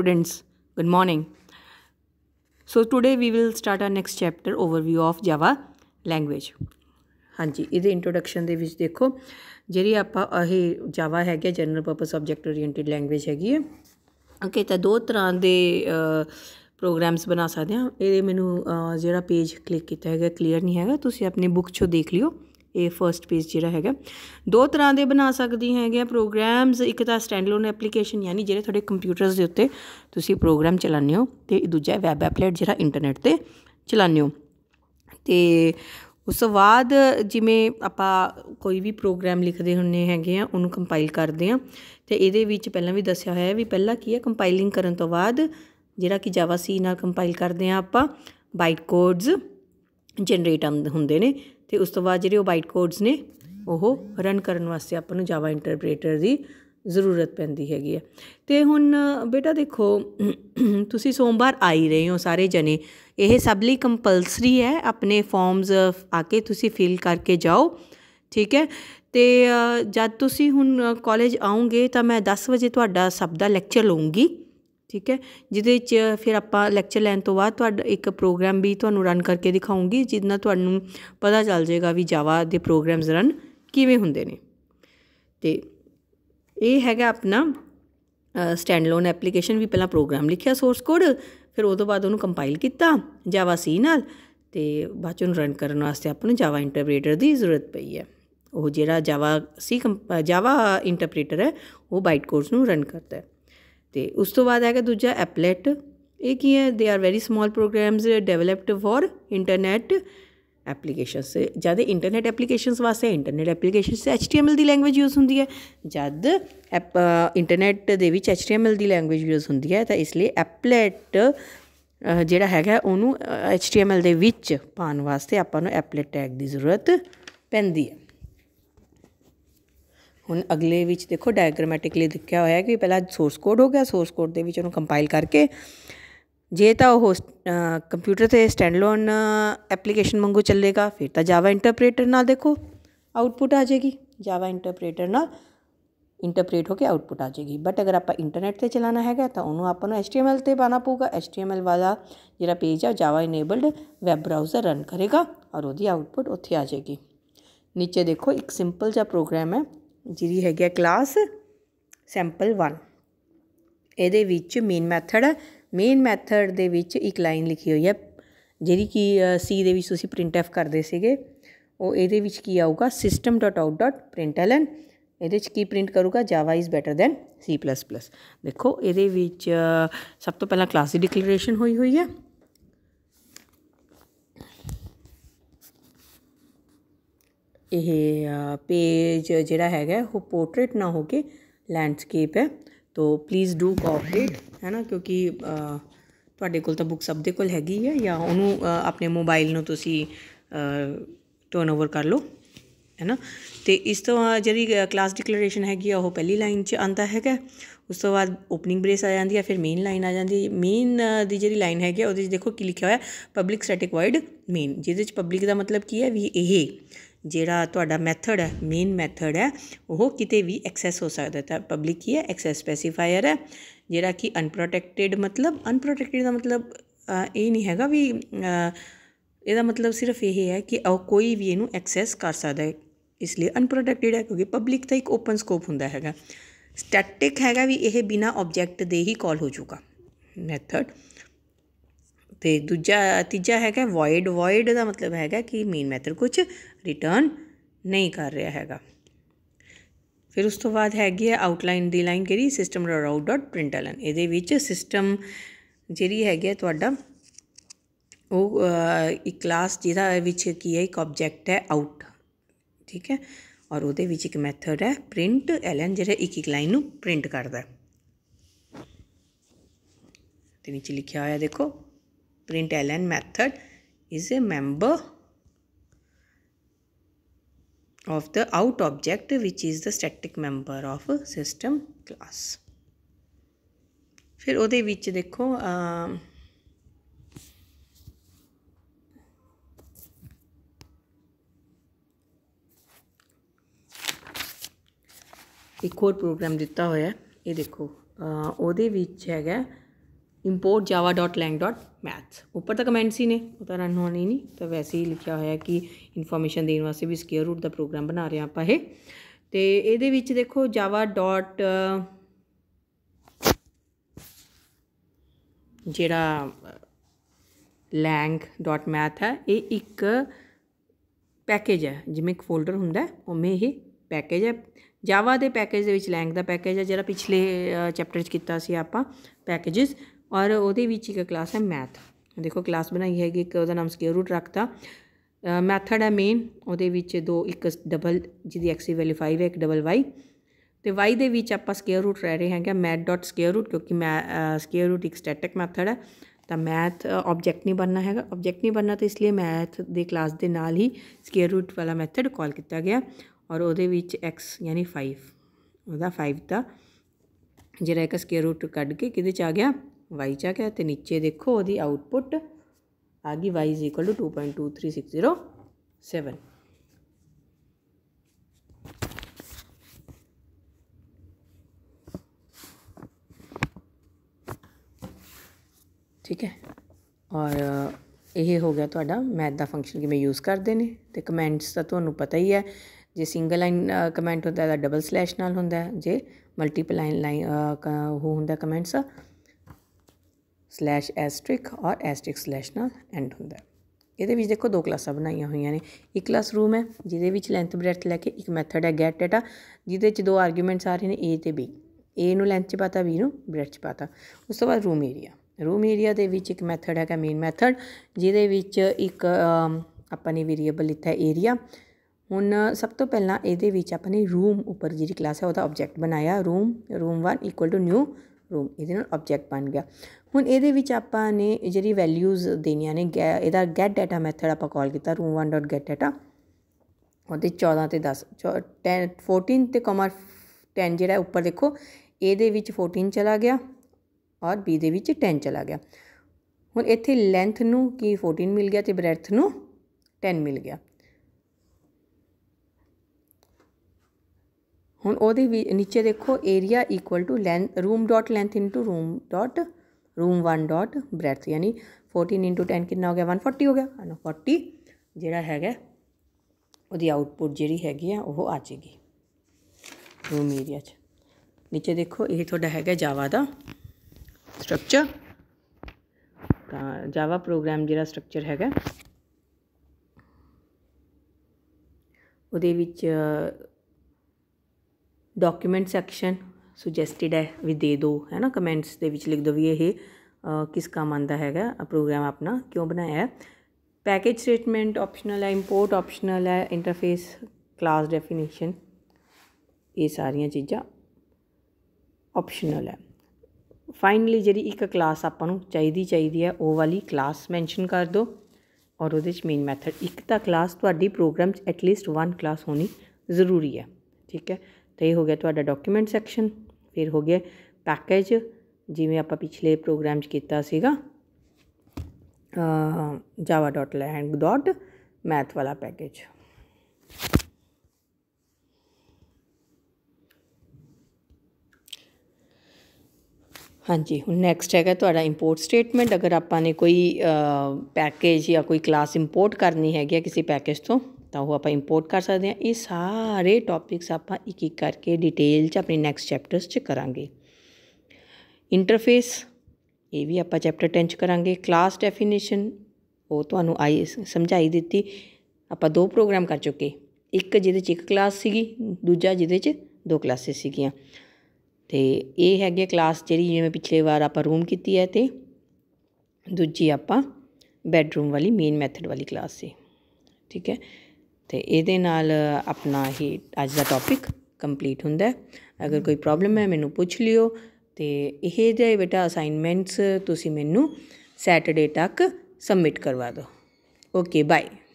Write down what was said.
students good morning so today we will start our next chapter overview of java language ਹਾਂਜੀ ਇਹਦੇ introduction ਦੇ ਵਿੱਚ ਦੇਖੋ ਜਿਹੜੀ ਆਪਾਂ ਇਹ ਜਾਵਾ ਹੈਗਾ general purpose object oriented language ਹੈਗੀ ਹੈ ਓਕੇ ਤਾਂ ਦੋ ਤਰ੍ਹਾਂ ਦੇ ਪ੍ਰੋਗਰਾਮਸ ਬਣਾ ਸਕਦੇ ਆ ਇਹਦੇ ਮੈਨੂੰ ਜਿਹੜਾ ਪੇਜ ਕਲਿੱਕ ਕੀਤਾ ਹੈਗਾ ਕਲੀਅਰ ਨਹੀਂ ਹੈਗਾ ਤੁਸੀਂ ਆਪਣੀ ਬੁੱਕ 'ਚੋਂ ਦੇਖ ਲਿਓ ਇਹ ਫਰਸਟ ਪੇਜ ਜਿਹੜਾ ਹੈਗਾ ਦੋ ਤਰ੍ਹਾਂ ਦੇ ਬਣਾ ਸਕਦੀ ਹੈਗੇ ਪ੍ਰੋਗਰਾਮਸ ਇੱਕ ਤਾਂ ਸਟੈਂਡਲੋਨ ਐਪਲੀਕੇਸ਼ਨ ਯਾਨੀ ਜਿਹੜੇ ਤੁਹਾਡੇ ਕੰਪਿਊਟਰਸ ਦੇ ਉੱਤੇ ਤੁਸੀਂ ਪ੍ਰੋਗਰਾਮ ਚਲਾਉਂਦੇ ਹੋ ਤੇ ਦੂਜਾ ਵੈਬ ਐਪਲੇਟ ਜਿਹੜਾ ਇੰਟਰਨੈਟ ਤੇ ਚਲਾਉਂਦੇ ਹੋ ਤੇ ਉਸ ਤੋਂ ਬਾਅਦ ਜਿਵੇਂ ਆਪਾਂ ਕੋਈ ਵੀ ਪ੍ਰੋਗਰਾਮ ਲਿਖਦੇ ਹੁੰਨੇ ਹੈਗੇ ਆ ਉਹਨੂੰ ਕੰਪਾਈਲ ਕਰਦੇ ਆ ਤੇ ਇਹਦੇ ਵਿੱਚ ਪਹਿਲਾਂ ਵੀ ਦੱਸਿਆ ਹੋਇਆ ਹੈ ਵੀ ਪਹਿਲਾਂ ਕੀ ਹੈ ਕੰਪਾਈਲਿੰਗ ਕਰਨ ਤੋਂ ਬਾਅਦ ਜਿਹੜਾ ਕਿ ਜਾਵਾ ਸੀ ਨਾਲ ਕੰਪਾਈਲ ਕਰਦੇ ਆ ਆਪਾਂ ਬਾਈਟ ਕੋਡਸ ਜਨਰੇਟ ਹੁੰਦੇ ਨੇ ਤੇ ਉਸ ਤੋਂ ਬਾਅਦ ਜਿਹੜੇ ਉਹ ਬਾਈਟ ਕੋਡਸ ਨੇ ਉਹ ਰਨ ਕਰਨ ਵਾਸਤੇ ਆਪਾਂ ਨੂੰ ਜਾਵਾ ਇੰਟਰਪ੍ਰੀਟਰ ਦੀ ਜ਼ਰੂਰਤ ਪੈਂਦੀ ਹੈਗੀ ਹੈ ਤੇ ਹੁਣ ਬੇਟਾ ਦੇਖੋ ਤੁਸੀਂ ਸੋਮਵਾਰ ਆਈ ਰਹੇ ਹੋ ਸਾਰੇ ਜਣੇ ਇਹ ਸਭ ਲਈ ਕੰਪਲਸਰੀ ਹੈ ਆਪਣੇ ਫਾਰਮਸ ਆ ਕੇ ਤੁਸੀਂ ਫਿਲ ਕਰਕੇ ਜਾਓ ਠੀਕ ਹੈ ਤੇ ਜਦ ਤੁਸੀਂ ਹੁਣ ਕਾਲਜ ਆਉਂਗੇ ਤਾਂ ਮੈਂ 10 ਵਜੇ ਤੁਹਾਡਾ ਸਭ ਦਾ ਲੈਕਚਰ ਲਵਾਂਗੀ ਠੀਕ ਹੈ ਜਿਹਦੇ ਵਿੱਚ ਫਿਰ ਆਪਾਂ ਲੈਕਚਰ ਲੈਣ ਤੋਂ ਬਾਅਦ ਤੁਹਾਡਾ ਇੱਕ ਪ੍ਰੋਗਰਾਮ ਵੀ ਤੁਹਾਨੂੰ ਰਨ ਕਰਕੇ ਦਿਖਾਉਂਗੀ ਜਿੱਦ ਨਾਲ ਤੁਹਾਨੂੰ ਪਤਾ ਚੱਲ ਜਾਏਗਾ ਵੀ ਜਾਵਾ ਦੇ ਪ੍ਰੋਗਰਾਮਸ ਰਨ ਕਿਵੇਂ ਹੁੰਦੇ ਨੇ ਤੇ ਇਹ ਹੈਗਾ ਆਪਣਾ ਸਟੈਂਡ ਲੋਨ ਐਪਲੀਕੇਸ਼ਨ ਵੀ ਪਹਿਲਾਂ ਪ੍ਰੋਗਰਾਮ ਲਿਖਿਆ ਸੋਰਸ ਕੋਡ ਫਿਰ ਉਹ ਤੋਂ ਬਾਅਦ ਉਹਨੂੰ ਕੰਪਾਈਲ ਕੀਤਾ ਜਾਵਾ ਸੀ ਨਾਲ ਤੇ ਬਾਅਦ ਚੋਂ ਰਨ ਕਰਨ ਵਾਸਤੇ ਆਪਾਂ ਨੂੰ ਜਾਵਾ ਇੰਟਰਪ੍ਰੀਟਰ ਦੀ ਜ਼ਰੂਰਤ ਪਈ ਹੈ ਉਹ ਜਿਹੜਾ ਜਾਵਾ ਸੀ ਜਾਵਾ ਇੰਟਰਪ੍ਰੀਟਰ ਹੈ ਉਹ ਬਾਈਟ ਕੋਡਸ ਨੂੰ ਰਨ ਕਰਦਾ ਹੈ ਤੇ ਉਸ ਤੋਂ ਬਾਅਦ ਹੈਗਾ ਦੂਜਾ ਐਪਲੇਟ ਇਹ ਕੀ ਹੈ they are very small programs developed for internet applications ਜਦ ਇੰਟਰਨੈਟ ਐਪਲੀਕੇਸ਼ਨਸ ਵਾਸਤੇ ਇੰਟਰਨੈਟ ਐਪਲੀਕੇਸ਼ਨਸ ਤੇ HTML ਦੀ ਲੈਂਗੁਏਜ ਯੂਜ਼ ਹੁੰਦੀ ਹੈ ਜਦ ਇੰਟਰਨੈਟ ਦੇ ਵਿੱਚ HTML ਦੀ ਲੈਂਗੁਏਜ ਯੂਜ਼ ਹੁੰਦੀ ਹੈ ਤਾਂ ਇਸ ਲਈ ਐਪਲੇਟ ਜਿਹੜਾ ਹੈਗਾ ਉਹਨੂੰ HTML ਦੇ ਵਿੱਚ ਪਾਉਣ ਵਾਸਤੇ ਆਪਾਂ ਨੂੰ ਐਪਲੇਟ ਟੈਗ ਦੀ ਜ਼ਰੂਰਤ ਪੈਂਦੀ ਹੈ ਹੁਣ ਅਗਲੇ ਵਿੱਚ ਦੇਖੋ ਡਾਇਗ੍ਰਾਮੈਟਿਕਲੀ ਲਿਖਿਆ ਹੋਇਆ ਕਿ ਪਹਿਲਾਂ ਸੋਰਸ ਕੋਡ ਹੋ ਗਿਆ ਸੋਰਸ ਕੋਡ ਦੇ ਵਿੱਚ ਉਹਨੂੰ ਕੰਪਾਈਲ ਕਰਕੇ ਜੇ ਤਾਂ ਉਹ ਕੰਪਿਊਟਰ ਤੇ ਸਟੈਂਡਲੋਨ ਐਪਲੀਕੇਸ਼ਨ ਵਾਂਗੂ ਚੱਲੇਗਾ ਫਿਰ ਤਾਂ ਜਾਵਾ ਇੰਟਰਪ੍ਰੀਟਰ ਨਾਲ ਦੇਖੋ ਆਉਟਪੁੱਟ ਆ ਜਾਏਗੀ ਜਾਵਾ ਇੰਟਰਪ੍ਰੀਟਰ ਨਾਲ ਇੰਟਰਪ੍ਰੀਟ ਹੋ ਕੇ ਆਉਟਪੁੱਟ ਆ ਜਾਏਗੀ ਬਟ ਅਗਰ ਆਪਾਂ ਇੰਟਰਨੈਟ ਤੇ ਚਲਾਣਾ ਹੈਗਾ ਤਾਂ ਉਹਨੂੰ ਆਪਾਂ ਨੂੰ HTML ਤੇ ਪਾਣਾ ਪਊਗਾ HTML ਵਾਲਾ ਜਿਹੜਾ ਪੇਜ ਆ Java enabled web browser run ਕਰੇਗਾ ਔਰ ਉਹਦੀ ਆਉਟਪੁੱਟ ਉੱਥੇ ਆ ਜਾਏਗੀ ਨੀਚੇ ਦੇਖੋ ਇੱਕ ਸਿੰਪਲ ਜਿਹਾ ਪ੍ਰੋਗਰਾਮ ਹੈ ਜਿਹੜੀ ਹੈਗੀ ਹੈ ਕਲਾਸ ਸੈਂਪਲ 1 ਇਹਦੇ ਵਿੱਚ ਮੇਨ ਮੈਥਡ ਮੇਨ ਮੈਥਡ ਦੇ ਵਿੱਚ ਇੱਕ ਲਾਈਨ ਲਿਖੀ ਹੋਈ ਹੈ ਜਿਹੜੀ ਕਿ ਸੀ ਦੇ ਵਿੱਚ ਤੁਸੀਂ ਪ੍ਰਿੰਟ ਐਫ ਕਰਦੇ ਸੀਗੇ ਉਹ ਇਹਦੇ ਵਿੱਚ ਕੀ ਆਊਗਾ system.out.println ਇਹਦੇ ਵਿੱਚ ਕੀ ਪ੍ਰਿੰਟ ਕਰੂਗਾ Java is better than C plus ਦੇਖੋ ਇਹਦੇ ਵਿੱਚ ਸਭ ਤੋਂ ਪਹਿਲਾਂ ਕਲਾਸ ਦੀ ਡਿਕਲੇਰੇਸ਼ਨ ਹੋਈ ਹੋਈ ਹੈ ਇਹ ਪੇਜ ਜਿਹੜਾ ਹੈਗਾ ਉਹ ਪੋਰਟਰੇਟ ਨਾ ਹੋ ਕੇ ਲੈਂਡਸਕੇਪ ਹੈ ਤੋ ਪਲੀਜ਼ ਡੂ ਕੋਆਪਰੇਟ ਹੈ ਨਾ ਕਿਉਂਕਿ ਤੁਹਾਡੇ ਕੋਲ ਤਾਂ ਬੁੱਕ ਸਭ ਦੇ ਕੋਲ ਹੈਗੀ ਹੈ ਜਾਂ ਉਹਨੂੰ ਆਪਣੇ ਮੋਬਾਈਲ ਨੂੰ ਤੁਸੀਂ ਟਰਨਓਵਰ ਕਰ ਲਓ ਹੈ ਨਾ ਤੇ ਇਸ ਤੋਂ ਜਿਹੜੀ ਕਲਾਸ ਡਿਕਲੇਰੇਸ਼ਨ ਹੈਗੀ ਆ ਉਹ ਪਹਿਲੀ ਲਾਈਨ 'ਚ ਆਂਦਾ ਹੈਗਾ ਉਸ ਤੋਂ ਬਾਅਦ ਓਪਨਿੰਗ ਬ੍ਰੇਸ ਆ ਜਾਂਦੀ ਹੈ ਫਿਰ ਮੇਨ ਲਾਈਨ ਆ ਜਾਂਦੀ ਹੈ ਮੇਨ ਦੀ ਜਿਹੜੀ ਲਾਈਨ ਹੈਗੀ ਉਹਦੇ 'ਚ ਦੇਖੋ ਕੀ ਲਿਖਿਆ ਹੋਇਆ ਪਬਲਿਕ ਸਟੈਟਿਕ ਵਾਇਡ ਮੇਨ ਜਿਹਦੇ 'ਚ ਪਬਲਿਕ ਦਾ ਮਤਲਬ ਕੀ ਹੈ ਵੀ ਇਹ ਜਿਹੜਾ ਤੁਹਾਡਾ ਮੈਥਡ ਹੈ ਮੇਨ ਮੈਥਡ ਹੈ ਉਹ ਕਿਤੇ ਵੀ ਐਕਸੈਸ ਹੋ ਸਕਦਾ ਤਾਂ ਪਬਲਿਕ ਹੀ ਹੈ ਐਕਸੈਸ ਸਪੈਸੀਫਾਇਰ ਹੈ ਜਿਹੜਾ ਕਿ ਅਨਪ੍ਰੋਟੈਕਟਿਡ ਮਤਲਬ ਅਨਪ੍ਰੋਟੈਕਟਿਡ ਦਾ ਮਤਲਬ ਇਹ ਨਹੀਂ ਹੈਗਾ ਵੀ ਇਹਦਾ ਮਤਲਬ ਸਿਰਫ ਇਹ ਹੈ ਕਿ ਕੋਈ ਵੀ ਇਹਨੂੰ ਐਕਸੈਸ ਕਰ ਸਕਦਾ ਹੈ ਇਸ ਲਈ ਅਨਪ੍ਰੋਟੈਕਟਿਡ ਹੈ ਕਿਉਂਕਿ ਪਬਲਿਕ ਤਾਂ ਇੱਕ ਓਪਨ ਸਕੋਪ ਹੁੰਦਾ ਹੈਗਾ ਸਟੈਟਿਕ ਹੈਗਾ ਵੀ ਇਹ ਬਿਨਾ ਆਬਜੈਕਟ ਦੇ ਹੀ ਕਾਲ ਹੋ ਜਾਊਗਾ ਮੈਥਡ ਤੇ ਦੂਜਾ ਤੀਜਾ ਹੈਗਾ ਵੋਇਡ ਵੋਇਡ ਦਾ ਮਤਲਬ ਹੈਗਾ ਕਿ ਮੇਨ ਮੈਥਡ ਕੁਝ ਰਿਟਰਨ ਨਹੀਂ ਕਰ ਰਿਹਾ ਹੈਗਾ ਫਿਰ ਉਸ ਤੋਂ ਬਾਅਦ ਹੈਗੀ ਹੈ ਆਊਟਲਾਈਨ ਦੀ ਲਾਈਨ ਕਿਹੜੀ ਸਿਸਟਮ ਰਾਊਟ ਡਾਟ ਪ੍ਰਿੰਟਲਨ ਇਹਦੇ ਵਿੱਚ ਸਿਸਟਮ ਜਿਹੜੀ ਹੈਗੀ ਹੈ ਤੁਹਾਡਾ ਉਹ ਇੱਕ ਕਲਾਸ ਜਿਹਦਾ ਵਿੱਚ ਕੀ ਹੈ ਇੱਕ ਆਬਜੈਕਟ ਹੈ ਆਊਟ ਠੀਕ ਹੈ ਔਰ ਉਹਦੇ ਵਿੱਚ ਇੱਕ ਮੈਥਡ ਹੈ ਪ੍ਰਿੰਟ ਐਲਨ ਜਿਹੜਾ ਇੱਕ ਇੱਕ ਲਾਈਨ ਨੂੰ ਪ੍ਰਿੰਟ ਕਰਦਾ ਹੈ ਤੇ ਵਿੱਚ ਲਿਖਿਆ ਹੋਇਆ ਦੇਖੋ println method is a member of the out object which is the static member of system class ਫਿਰ ਉਹਦੇ ਵਿੱਚ ਦੇਖੋ ਇੱਕ ਹੋਰ ਪ੍ਰੋਗਰਾਮ ਦਿੱਤਾ ਹੋਇਆ ਇਹ ਦੇਖੋ ਉਹਦੇ ਵਿੱਚ ਹੈਗਾ import java.lang.math ਉੱਪਰ ਤਾਂ ਕਮੈਂਟਸ ਹੀ ਨੇ ਉਹ ਤਾਂ ਰਨ ਹੋਣੀ ਨਹੀਂ ਤਾਂ ਵੈਸੇ ਹੀ ਲਿਖਿਆ ਹੋਇਆ ਕਿ ਇਨਫੋਰਮੇਸ਼ਨ ਦੇਣ ਵਾਸਤੇ ਵੀ ਸਕੇਅਰ ਰੂਟ ਦਾ ਪ੍ਰੋਗਰਾਮ ਬਣਾ ਰਹੇ ਆਪਾਂ ਇਹ ਤੇ ਇਹਦੇ ਵਿੱਚ ਦੇਖੋ java. ਜਿਹੜਾ lang.math ਹੈ ਇਹ ਇੱਕ ਪੈਕੇਜ ਹੈ ਜਿਵੇਂ ਇੱਕ ਫੋਲਡਰ ਹੁੰਦਾ ਉਵੇਂ ਇਹ ਪੈਕੇਜ ਹੈ ਜਾਵਾ ਦੇ ਪੈਕੇਜ ਦੇ ਵਿੱਚ ਲੈਂਗ ਦਾ ਪੈਕੇਜ ਹੈ ਜਿਹੜਾ ਪਿਛਲੇ ਚੈਪਟਰ 'ਚ ਕੀਤਾ ਸੀ ਆਪਾਂ ਪੈਕੇजेस ਔਰ ਉਹਦੇ ਵਿੱਚ ਇੱਕ ਕਲਾਸ ਹੈ ਮੈਥ ਦੇਖੋ ਕਲਾਸ ਬਣਾਈ ਹੈਗੀ ਇੱਕ ਉਹਦਾ ਨਾਮ ਸਕੇਅਰ ਰੂਟ ਰੱਖਤਾ ਮੈਥਡ ਹੈ ਮੇਨ ਉਹਦੇ ਵਿੱਚ ਦੋ ਇੱਕ ਡਬਲ ਜਿਹਦੀ x ਦੀ ਵੈਲਿਊ 5 ਹੈ ਇੱਕ ਡਬਲ y ਤੇ y ਦੇ ਵਿੱਚ ਆਪਾਂ ਸਕੇਅਰ ਰੂਟ ਲੈ ਰਹੇ ਹੈਗੇ ਮੈਥ ਡਾਟ ਸਕੇਅਰ ਰੂਟ ਕਿਉਂਕਿ ਮੈਂ ਸਕੇਅਰ ਰੂਟ ਇੱਕ ਸਟੈਟਿਕ ਮੈਥਡ ਹੈ ਤਾਂ ਮੈਥ ਆਬਜੈਕਟ ਨਹੀਂ ਬਣਨਾ ਹੈਗਾ ਆਬਜੈਕਟ ਨਹੀਂ ਬਣਨਾ ਤਾਂ ਇਸ ਲਈ ਮੈਥ ਦੇ ਕਲਾਸ ਦੇ ਨਾਲ ਹੀ ਸਕੇਅਰ ਰੂਟ ਵਾਲਾ ਮੈਥਡ ਕਾਲ ਕੀਤਾ ਗਿਆ ਔਰ ਉਹਦੇ ਵਿੱਚ x ਯਾਨੀ 5 ਉਹਦਾ 5 ਦਾ ਜਿਹੜਾ ਇੱਕ ਸਕੇਅਰ ਰੂਟ ਕੱਢ ਕੇ ਕਿਹਦੇ ਚ ਆ ਗਿਆ y चेक है ਤੇ ਨੀਚੇ ਦੇਖੋ ਉਹਦੀ आउटपुट ਆ ਗਈ y 2.2360 7 ਠੀਕ ਹੈ ਔਰ ਇਹ ਹੋ ਗਿਆ ਤੁਹਾਡਾ ਮੈਥ ਦਾ ਫੰਕਸ਼ਨ ਕਿਵੇਂ ਯੂਜ਼ ਕਰਦੇ ਨੇ ਤੇ ਕਮੈਂਟਸ ਤਾਂ ਤੁਹਾਨੂੰ ਪਤਾ ਹੀ ਹੈ ਜੇ ਸਿੰਗਲ ਲਾਈਨ ਕਮੈਂਟ ਹੁੰਦਾ ਹੈ ਤਾਂ ਡਬਲ ਸਲੈਸ਼ ਨਾਲ ਹੁੰਦਾ ਹੈ ਜੇ ਮਲਟੀਪਲ ਲਾਈਨ ਲਾਈਨ ਉਹ ਹੁੰਦਾ ਕਮੈਂਟਸ ਸਲੈਸ਼ ਐਸਟ੍ਰਿਕ ਔਰ ਐਸਟ੍ਰਿਕ ਸਲੈਸ਼ ਨਾਲ ਐਂਡ ਹੁੰਦਾ ਇਹਦੇ ਵਿੱਚ ਦੇਖੋ ਦੋ ਕਲਾਸਾਂ ਬਣਾਈਆਂ ਹੋਈਆਂ ਨੇ ਇੱਕ ਕਲਾਸ ਰੂਮ ਹੈ ਜਿਹਦੇ ਵਿੱਚ ਲੈਂਥ ਬ੍ਰੈਥ ਲੈ ਕੇ ਇੱਕ ਮੈਥਡ ਹੈ ਗੈਟ ਡਾਟਾ ਜਿਹਦੇ ਵਿੱਚ ਦੋ ਆਰਗੂਮੈਂਟਸ ਆ ਰਹੇ ਨੇ A ਤੇ B A ਨੂੰ ਲੈਂਥ 'ਚ ਪਾਤਾ B ਨੂੰ ਬ੍ਰੈਥ 'ਚ ਪਾਤਾ ਉਸ ਤੋਂ ਬਾਅਦ ਰੂਮ ਏਰੀਆ ਰੂਮ ਏਰੀਆ ਦੇ ਵਿੱਚ ਇੱਕ ਮੈਥਡ ਹੈਗਾ ਮੇਨ ਮੈਥਡ ਜਿਹਦੇ ਵਿੱਚ ਇੱਕ ਆਪਾਂ ਨੇ ਵੇਰੀਏਬਲ ਲਿੱਤਾ ਏਰੀਆ ਹੁਣ ਸਭ ਤੋਂ ਪਹਿਲਾਂ ਇਹਦੇ ਵਿੱਚ ਆਪਾਂ ਨੇ ਰੂਮ ਉੱਪਰ ਜਿਹੜੀ ਕਲਾਸ ਹੈ ਉਹਦਾ ਆਬਜੈਕਟ ਬਣਾਇਆ room room 1 equal to new room ਇਹਦੇ ਨਾਲ ਆਬਜੈਕਟ ਬਣ ਗਿਆ ਹੁਣ ਇਹਦੇ ਵਿੱਚ ਆਪਾਂ ਨੇ ਜਿਹੜੀ ਵੈਲਿਊਜ਼ ਦੇਣੀਆਂ ਨੇ ਇਹਦਾ ਗੈਟ ਡਾਟਾ ਮੈਥਡ ਆਪਾਂ ਕਾਲ ਕੀਤਾ ਰੂਮ 1.ਗੈਟ ਡਾਟਾ ਉਹਦੇ 14 ਤੇ 10 10 14 ਤੇ ਕਮਾ 10 ਜਿਹੜਾ ਉੱਪਰ ਦੇਖੋ ਇਹਦੇ ਵਿੱਚ 14 ਚਲਾ ਗਿਆ ਔਰ ਬੀ ਦੇ ਵਿੱਚ 10 ਚਲਾ ਗਿਆ ਹੁਣ ਇੱਥੇ ਲੈਂਥ ਨੂੰ ਕੀ 14 ਮਿਲ ਗਿਆ ਤੇ ਬ੍ਰੈਥ ਨੂੰ 10 ਮਿਲ ਗਿਆ ਹੁਣ ਉਹਦੇ ਵੀ ਨੀਚੇ ਦੇਖੋ area equal to length room dot length into room dot room 1 dot breadth ਯਾਨੀ 14 ਇਨਟੂ 10 ਕਿੰਨਾ ਹੋ ਗਿਆ 140 ਹੋ ਗਿਆ ਹਨ 40 ਜਿਹੜਾ ਹੈਗਾ ਉਹਦੀ ਆਉਟਪੁੱਟ ਜਿਹੜੀ ਹੈਗੀ ਆ ਉਹ ਆ ਜੇਗੀ ਰੂਮ ਏਰੀਆ 'ਚ ਨੀਚੇ ਦੇਖੋ ਇਹ ਤੁਹਾਡਾ ਹੈਗਾ ਜਾਵਾ ਦਾ ਸਟਰਕਚਰ ਤਾਂ ਜਾਵਾ ਪ੍ਰੋਗਰਾਮ ਜਿਹੜਾ ਸਟਰਕਚਰ ਹੈਗਾ ਉਹਦੇ ਵਿੱਚ ਡਾਕੂਮੈਂਟ ਸੈਕਸ਼ਨ ਸੁਜੈਸਟਿਡ ਹੈ ਵੀ ਦੇ ਦਿਓ ਹੈ ਨਾ ਕਮੈਂਟਸ ਦੇ ਵਿੱਚ ਲਿਖ ਦਿਓ ਵੀ ਇਹ ਕਿਸ ਕੰਮ ਆਂਦਾ ਹੈਗਾ ਪ੍ਰੋਗਰਾਮ ਆਪਣਾ ਕਿਉਂ ਬਣਾਇਆ ਪੈਕੇਜ ਸਟੇਟਮੈਂਟ ਆਪਸ਼ਨਲ ਹੈ ਇੰਪੋਰਟ ਆਪਸ਼ਨਲ ਹੈ ਇੰਟਰਫੇਸ ਕਲਾਸ ਡੈਫੀਨੇਸ਼ਨ ਇਹ ਸਾਰੀਆਂ ਚੀਜ਼ਾਂ ਆਪਸ਼ਨਲ ਹੈ ਫਾਈਨਲੀ ਜਿਹੜੀ ਇੱਕ ਕਲਾਸ ਆਪਾਂ ਨੂੰ ਚਾਹੀਦੀ ਚਾਹੀਦੀ ਹੈ ਉਹ ਵਾਲੀ ਕਲਾਸ ਮੈਂਸ਼ਨ ਕਰ ਦਿਓ ਔਰ ਉਹਦੇ ਵਿੱਚ ਮੇਨ ਮੈਥਡ ਇੱਕ ਤਾਂ ਕਲਾਸ ਤੁਹਾਡੀ ਪ੍ਰੋਗਰਾਮ ਚ ਐਟਲੀਸਟ 1 ਕਲਾਸ ਹੋਣੀ ਜ਼ਰੂਰੀ ਹੈ ਠੀਕ ਹੈ तो यह हो गया थोड़ा तो डॉक्यूमेंट सैक्शन फिर हो गया पैकेज जिमें आप पिछले प्रोग्राम किया Java dot lang dot math वाला पैकेज हाँ जी हूँ नैक्सट है तो इंपोर्ट स्टेटमेंट अगर आपने कोई पैकेज या कोई क्लास इंपोर्ट करनी हैगी किसी पैकेज तो ਤਾਂ ਉਹ ਆਪਾਂ ਇੰਪੋਰਟ ਕਰ ਸਕਦੇ ਹਾਂ ਇਹ ਸਾਰੇ ਟੌਪਿਕਸ ਆਪਾਂ ਇੱਕ ਇੱਕ ਕਰਕੇ ਡਿਟੇਲ 'ਚ ਆਪਣੇ ਨੈਕਸਟ ਚੈਪਟਰਸ 'ਚ ਕਰਾਂਗੇ ਇੰਟਰਫੇਸ ਇਹ ਵੀ ਆਪਾਂ ਚੈਪਟਰ 10 'ਚ ਕਰਾਂਗੇ ਕਲਾਸ ਡੈਫੀਨੇਸ਼ਨ ਉਹ ਤੁਹਾਨੂੰ ਆਈ ਸਮਝਾਈ ਦਿੱਤੀ ਆਪਾਂ ਦੋ ਪ੍ਰੋਗਰਾਮ ਕਰ ਚੁੱਕੇ ਇੱਕ ਜਿਹਦੇ 'ਚ ਇੱਕ ਕਲਾਸ ਸੀਗੀ ਦੂਜਾ ਜਿਹਦੇ 'ਚ ਦੋ ਕਲਾਸੇ ਸੀਗੀਆਂ ਤੇ ਇਹ ਹੈਗੀ ਕਲਾਸ ਜਿਹੜੀ ਜਿਵੇਂ ਪਿਛਲੇ ਵਾਰ ਆਪਾਂ ਰੂਮ ਕੀਤੀ ਹੈ ਤੇ ਦੂਜੀ ਆਪਾਂ ਬੈਡਰੂਮ ਵਾਲੀ ਮੇਨ ਮੈਥਡ ਵਾਲੀ ਕਲਾਸ ਸੀ ਠੀਕ ਹੈ ਤੇ ਇਹਦੇ ਨਾਲ ਆਪਣਾ ਹੀ ਅੱਜ ਦਾ ਟੌਪਿਕ ਕੰਪਲੀਟ ਹੁੰਦਾ ਅਗਰ ਕੋਈ ਪ੍ਰੋਬਲਮ ਹੈ ਮੈਨੂੰ ਪੁੱਛ ਲਿਓ ਤੇ ਇਹ ਜੇ ਬੇਟਾ ਅਸਾਈਨਮੈਂਟਸ ਤੁਸੀਂ ਮੈਨੂੰ ਸੈਟਰਡੇ ਤੱਕ ਸਬਮਿਟ ਕਰਵਾ ਦਿਓ ਓਕੇ ਬਾਏ